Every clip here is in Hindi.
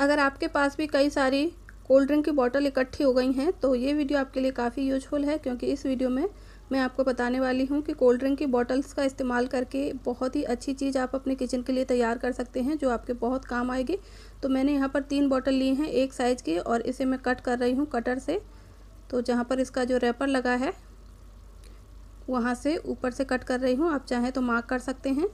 अगर आपके पास भी कई सारी कोल्ड ड्रिंक की बॉटल इकट्ठी हो गई हैं तो ये वीडियो आपके लिए काफ़ी यूजफुल है क्योंकि इस वीडियो में मैं आपको बताने वाली हूँ कि कोल्ड ड्रिंक की बॉटल्स का इस्तेमाल करके बहुत ही अच्छी चीज़ आप अपने किचन के लिए तैयार कर सकते हैं जो आपके बहुत काम आएगी तो मैंने यहाँ पर तीन बॉटल ली हैं एक साइज़ की और इसे मैं कट कर रही हूँ कटर से तो जहाँ पर इसका जो रेपर लगा है वहाँ से ऊपर से कट कर रही हूँ आप चाहें तो मार्क कर सकते हैं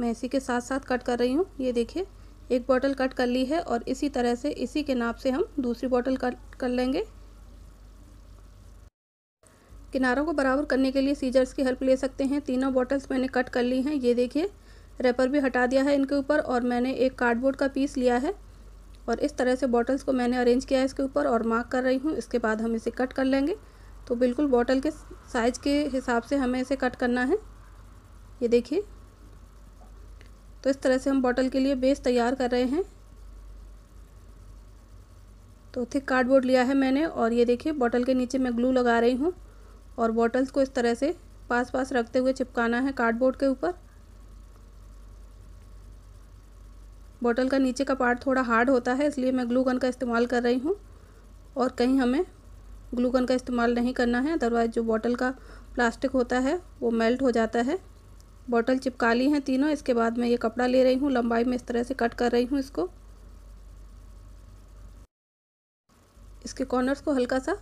मैं इसी के साथ साथ कट कर रही हूँ ये देखिए एक बॉटल कट कर ली है और इसी तरह से इसी के नाप से हम दूसरी बॉटल कट कर लेंगे किनारों को बराबर करने के लिए सीजर्स की हेल्प ले सकते हैं तीनों बॉटल्स मैंने कट कर ली हैं ये देखिए रेपर भी हटा दिया है इनके ऊपर और मैंने एक कार्डबोर्ड का पीस लिया है और इस तरह से बॉटल्स को मैंने अरेंज किया है इसके ऊपर और मार्क कर रही हूँ इसके बाद हम इसे कट कर लेंगे तो बिल्कुल बॉटल के साइज़ के हिसाब से हमें इसे कट करना है ये देखिए तो इस तरह से हम बॉटल के लिए बेस तैयार कर रहे हैं तो थिक कार्डबोर्ड लिया है मैंने और ये देखिए बॉटल के नीचे मैं ग्लू लगा रही हूँ और बॉटल्स को इस तरह से पास पास रखते हुए चिपकाना है कार्डबोर्ड के ऊपर बॉटल का नीचे का पार्ट थोड़ा हार्ड होता है इसलिए मैं ग्लू गन का इस्तेमाल कर रही हूँ और कहीं हमें ग्लू गन का इस्तेमाल नहीं करना है अदरवाइज जो बॉटल का प्लास्टिक होता है वो मेल्ट हो जाता है बॉटल चिपका ली हैं तीनों इसके बाद मैं ये कपड़ा ले रही हूँ लंबाई में इस तरह से कट कर रही हूँ इसको इसके कॉर्नर्स को हल्का सा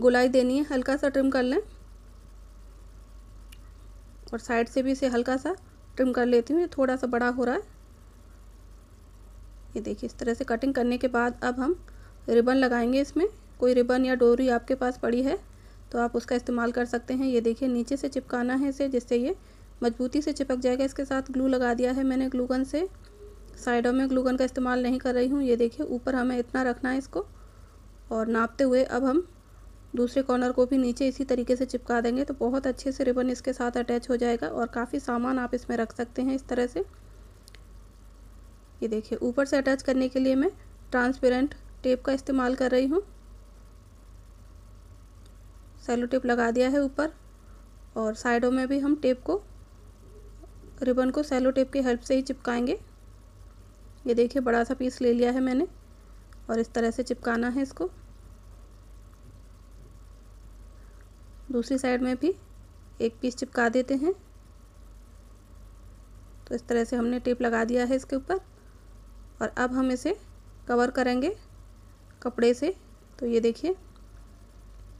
गुलाई देनी है हल्का सा ट्रिम कर लें और साइड से भी इसे हल्का सा ट्रिम कर लेती हूँ ये थोड़ा सा बड़ा हो रहा है ये देखिए इस तरह से कटिंग करने के बाद अब हम रिबन लगाएंगे इसमें कोई रिबन या डोरी आपके पास पड़ी है तो आप उसका इस्तेमाल कर सकते हैं ये देखिए नीचे से चिपकाना है इसे जिससे ये मजबूती से चिपक जाएगा इसके साथ ग्लू लगा दिया है मैंने ग्लूगन से साइडों में ग्लूगन का इस्तेमाल नहीं कर रही हूँ ये देखिए ऊपर हमें इतना रखना है इसको और नापते हुए अब हम दूसरे कॉर्नर को भी नीचे इसी तरीके से चिपका देंगे तो बहुत अच्छे से रिबन इसके साथ अटैच हो जाएगा और काफ़ी सामान आप इसमें रख सकते हैं इस तरह से ये देखिए ऊपर से अटैच करने के लिए मैं ट्रांसपेरेंट टेप का इस्तेमाल कर रही हूँ सेलो टेप लगा दिया है ऊपर और साइडों में भी हम टेप को रिबन को सेलो टेप की हेल्प से ही चिपकाएंगे ये देखिए बड़ा सा पीस ले लिया है मैंने और इस तरह से चिपकाना है इसको दूसरी साइड में भी एक पीस चिपका देते हैं तो इस तरह से हमने टेप लगा दिया है इसके ऊपर और अब हम इसे कवर करेंगे कपड़े से तो ये देखिए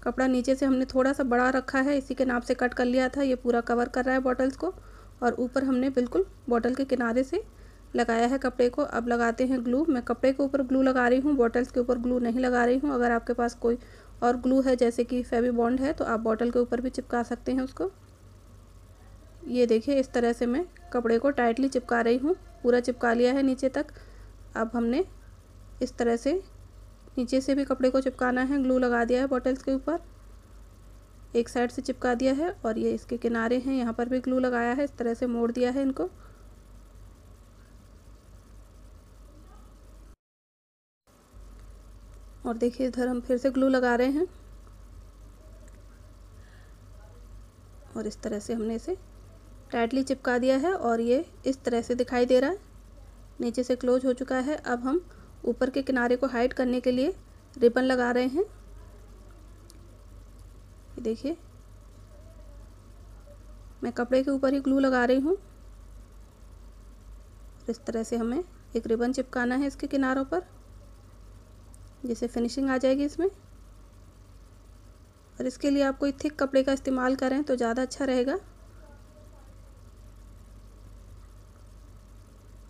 कपड़ा नीचे से हमने थोड़ा सा बड़ा रखा है इसी के नाप से कट कर लिया था ये पूरा कवर कर रहा है बॉटल्स को और ऊपर हमने बिल्कुल बॉटल के किनारे से लगाया है कपड़े को अब लगाते हैं ग्लू मैं कपड़े के ऊपर ग्लू लगा रही हूँ बॉटल्स के ऊपर ग्लू नहीं लगा रही हूँ अगर आपके पास कोई और ग्लू है जैसे कि फेवी बॉन्ड है तो आप बॉटल के ऊपर भी चिपका सकते हैं उसको ये देखिए इस तरह से मैं कपड़े को टाइटली चिपका रही हूँ पूरा चिपका लिया है नीचे तक अब हमने इस तरह से नीचे से भी कपड़े को चिपकाना है ग्लू लगा दिया है बॉटल्स के ऊपर एक साइड से चिपका दिया है और ये इसके किनारे हैं यहाँ पर भी ग्लू लगाया है इस तरह से मोड़ दिया है इनको और देखिए इधर हम फिर से ग्लू लगा रहे हैं और इस तरह से हमने इसे टाइटली चिपका दिया है और ये इस तरह से दिखाई दे रहा है नीचे से क्लोज हो चुका है अब हम ऊपर के किनारे को हाइड करने के लिए रिबन लगा रहे हैं ये देखिए मैं कपड़े के ऊपर ही ग्लू लगा रही हूँ इस तरह से हमें एक रिबन चिपकाना है इसके किनारों पर जिससे फिनिशिंग आ जाएगी इसमें और इसके लिए आप कोई थिक कपड़े का इस्तेमाल करें तो ज़्यादा अच्छा रहेगा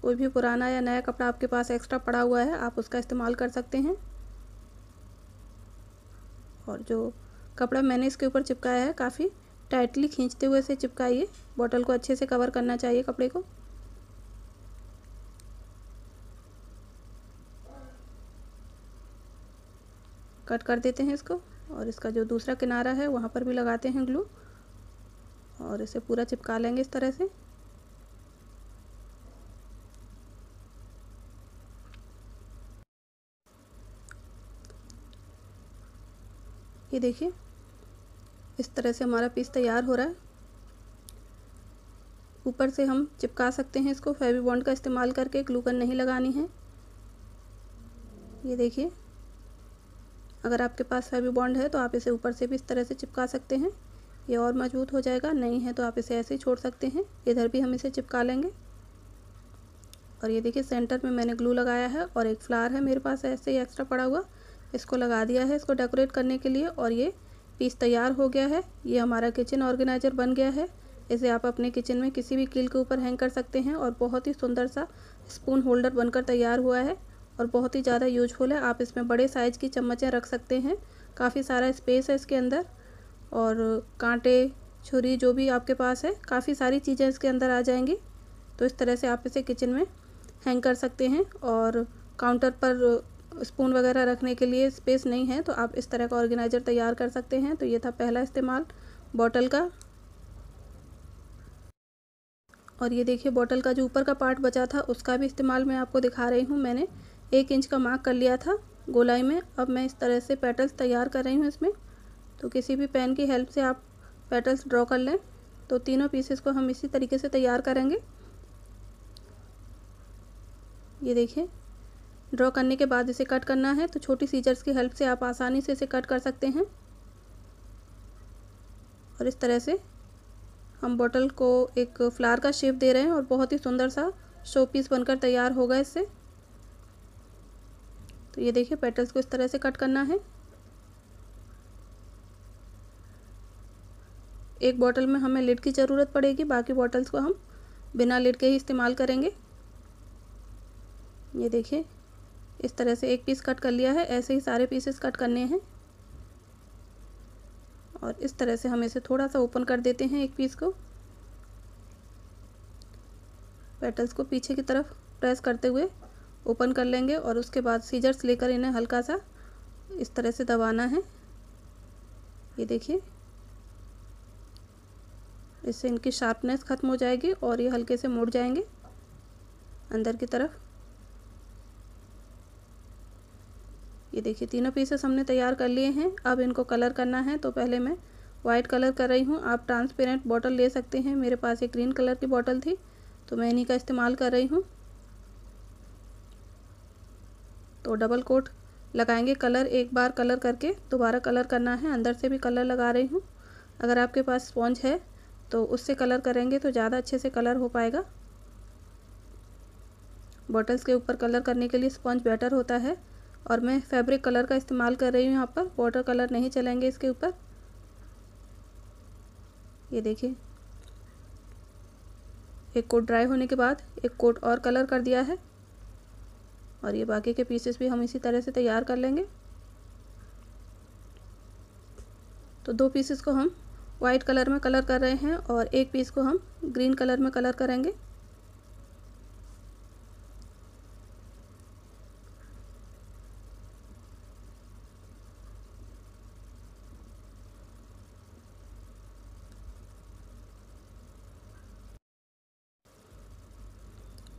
कोई भी पुराना या नया कपड़ा आपके पास एक्स्ट्रा पड़ा हुआ है आप उसका इस्तेमाल कर सकते हैं और जो कपड़ा मैंने इसके ऊपर चिपकाया है काफ़ी टाइटली खींचते हुए इसे चिपकाइए बॉटल को अच्छे से कवर करना चाहिए कपड़े को कट कर देते हैं इसको और इसका जो दूसरा किनारा है वहाँ पर भी लगाते हैं ग्लू और इसे पूरा चिपका लेंगे इस तरह से ये देखिए इस तरह से हमारा पीस तैयार हो रहा है ऊपर से हम चिपका सकते हैं इसको फेवी बॉन्ड का इस्तेमाल करके ग्लूकन नहीं लगानी है ये देखिए अगर आपके पास फेवी बॉन्ड है तो आप इसे ऊपर से भी इस तरह से चिपका सकते हैं ये और मजबूत हो जाएगा नहीं है तो आप इसे ऐसे ही छोड़ सकते हैं इधर भी हम इसे चिपका लेंगे और ये देखिए सेंटर में मैंने ग्लू लगाया है और एक फ्लावर है मेरे पास ऐसे ही एक्स्ट्रा पड़ा हुआ इसको लगा दिया है इसको डेकोरेट करने के लिए और ये पीस तैयार हो गया है ये हमारा किचन ऑर्गेनाइजर बन गया है इसे आप अपने किचन में किसी भी कील के ऊपर हैंग कर सकते हैं और बहुत ही सुंदर सा स्पून होल्डर बनकर तैयार हुआ है और बहुत ही ज़्यादा यूजफुल है आप इसमें बड़े साइज़ की चम्मचें रख सकते हैं काफ़ी सारा स्पेस है इसके अंदर और कांटे छुरी जो भी आपके पास है काफ़ी सारी चीज़ें इसके अंदर आ जाएंगी तो इस तरह से आप इसे किचन में हैंग कर सकते हैं और काउंटर पर स्पून वगैरह रखने के लिए स्पेस नहीं है तो आप इस तरह का ऑर्गेनाइज़र तैयार कर सकते हैं तो ये था पहला इस्तेमाल बॉटल का और ये देखिए बॉटल का जो ऊपर का पार्ट बचा था उसका भी इस्तेमाल मैं आपको दिखा रही हूँ मैंने एक इंच का मार्क कर लिया था गोलाई में अब मैं इस तरह से पेटल्स तैयार कर रही हूँ इसमें तो किसी भी पेन की हेल्प से आप पेटल्स ड्रॉ कर लें तो तीनों पीसेस को हम इसी तरीके से तैयार करेंगे ये देखिए ड्रॉ करने के बाद इसे कट करना है तो छोटी सीजर्स की हेल्प से आप आसानी से इसे कट कर सकते हैं और इस तरह से हम बॉटल को एक फ्लावर का शेप दे रहे हैं और बहुत ही सुंदर सा शो पीस बनकर तैयार होगा इससे तो ये देखिए पेटल्स को इस तरह से कट करना है एक बॉटल में हमें लिड की ज़रूरत पड़ेगी बाकी बॉटल्स को हम बिना लिड के ही इस्तेमाल करेंगे ये देखिए इस तरह से एक पीस कट कर लिया है ऐसे ही सारे पीसेस कट करने हैं और इस तरह से हम इसे थोड़ा सा ओपन कर देते हैं एक पीस को पेटल्स को पीछे की तरफ प्रेस करते हुए ओपन कर लेंगे और उसके बाद सीजर्स लेकर इन्हें हल्का सा इस तरह से दबाना है ये देखिए इससे इनकी शार्पनेस ख़त्म हो जाएगी और ये हल्के से मुड़ जाएंगे अंदर की तरफ ये देखिए तीनों पीसेस हमने तैयार कर लिए हैं अब इनको कलर करना है तो पहले मैं वाइट कलर कर रही हूँ आप ट्रांसपेरेंट बॉटल ले सकते हैं मेरे पास एक ग्रीन कलर की बॉटल थी तो मैं इन्हीं का इस्तेमाल कर रही हूँ तो डबल कोट लगाएंगे कलर एक बार कलर करके दोबारा कलर करना है अंदर से भी कलर लगा रही हूँ अगर आपके पास स्पॉन्ज है तो उससे कलर करेंगे तो ज़्यादा अच्छे से कलर हो पाएगा बॉटल्स के ऊपर कलर करने के लिए स्पॉन्ज बेटर होता है और मैं फैब्रिक कलर का इस्तेमाल कर रही हूँ यहाँ पर वाटर कलर नहीं चलेंगे इसके ऊपर ये देखिए एक कोट ड्राई होने के बाद एक कोट और कलर कर दिया है और ये बाकी के पीसेस भी हम इसी तरह से तैयार कर लेंगे तो दो पीसेस को हम वाइट कलर में कलर कर रहे हैं और एक पीस को हम ग्रीन कलर में कलर करेंगे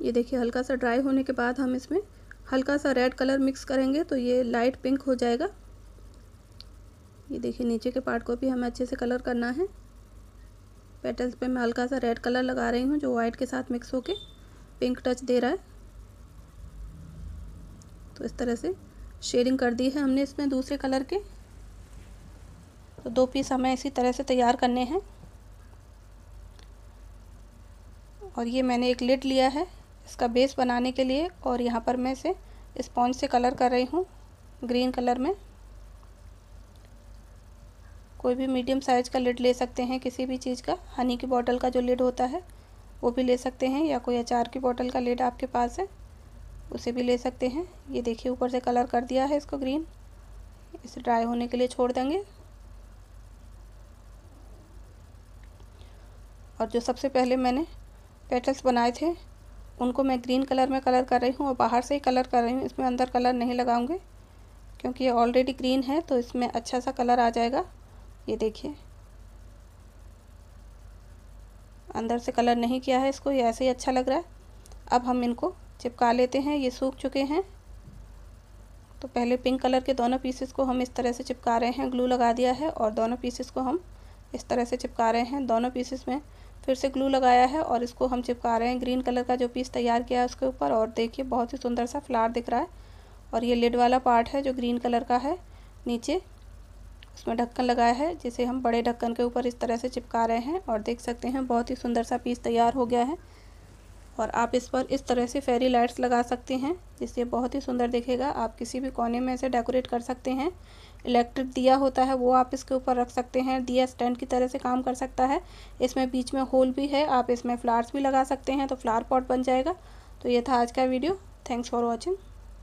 ये देखिए हल्का सा ड्राई होने के बाद हम इसमें हल्का सा रेड कलर मिक्स करेंगे तो ये लाइट पिंक हो जाएगा ये देखिए नीचे के पार्ट को भी हमें अच्छे से कलर करना है पेटल्स पे मैं हल्का सा रेड कलर लगा रही हूँ जो वाइट के साथ मिक्स होके पिंक टच दे रहा है तो इस तरह से शेडिंग कर दी है हमने इसमें दूसरे कलर के तो दो पीस हमें इसी तरह से तैयार करने हैं और ये मैंने एक लिड लिया है इसका बेस बनाने के लिए और यहाँ पर मैं इसे स्पॉन्ज से कलर कर रही हूँ ग्रीन कलर में कोई भी मीडियम साइज़ का लिड ले सकते हैं किसी भी चीज़ का हनी की बॉटल का जो लिड होता है वो भी ले सकते हैं या कोई अचार की बॉटल का लिड आपके पास है उसे भी ले सकते हैं ये देखिए ऊपर से कलर कर दिया है इसको ग्रीन इसे ड्राई होने के लिए छोड़ देंगे और जो सबसे पहले मैंने पेटल्स बनाए थे उनको मैं ग्रीन कलर में कलर कर रही हूँ और बाहर से ही कलर कर रही हूँ इसमें अंदर कलर नहीं लगाऊंगी क्योंकि ये ऑलरेडी ग्रीन है तो इसमें अच्छा सा कलर आ जाएगा ये देखिए अंदर से कलर नहीं किया है इसको ये ऐसे ही अच्छा लग रहा है अब हम इनको चिपका लेते हैं ये सूख चुके हैं तो पहले पिंक कलर के दोनों पीसेस को हम इस तरह से चिपका रहे हैं ग्लू लगा दिया है और दोनों पीसेस को हम इस तरह से चिपका रहे हैं दोनों पीसेस में फिर से ग्लू लगाया है और इसको हम चिपका रहे हैं ग्रीन कलर का जो पीस तैयार किया है उसके ऊपर और देखिए बहुत ही सुंदर सा फ्लावर दिख रहा है और ये लिड वाला पार्ट है जो ग्रीन कलर का है नीचे उसमें ढक्कन लगाया है जिसे हम बड़े ढक्कन के ऊपर इस तरह से चिपका रहे हैं और देख सकते हैं बहुत ही सुंदर सा पीस तैयार हो गया है और आप इस पर इस तरह से फेरी लाइट्स लगा सकते हैं जिससे बहुत ही सुंदर दिखेगा आप किसी भी कोने में इसे डेकोरेट कर सकते हैं इलेक्ट्रिक दिया होता है वो आप इसके ऊपर रख सकते हैं दिया स्टैंड की तरह से काम कर सकता है इसमें बीच में होल भी है आप इसमें फ्लावर्स भी लगा सकते हैं तो फ्लावर पॉट बन जाएगा तो ये था आज का वीडियो थैंक्स फॉर वॉचिंग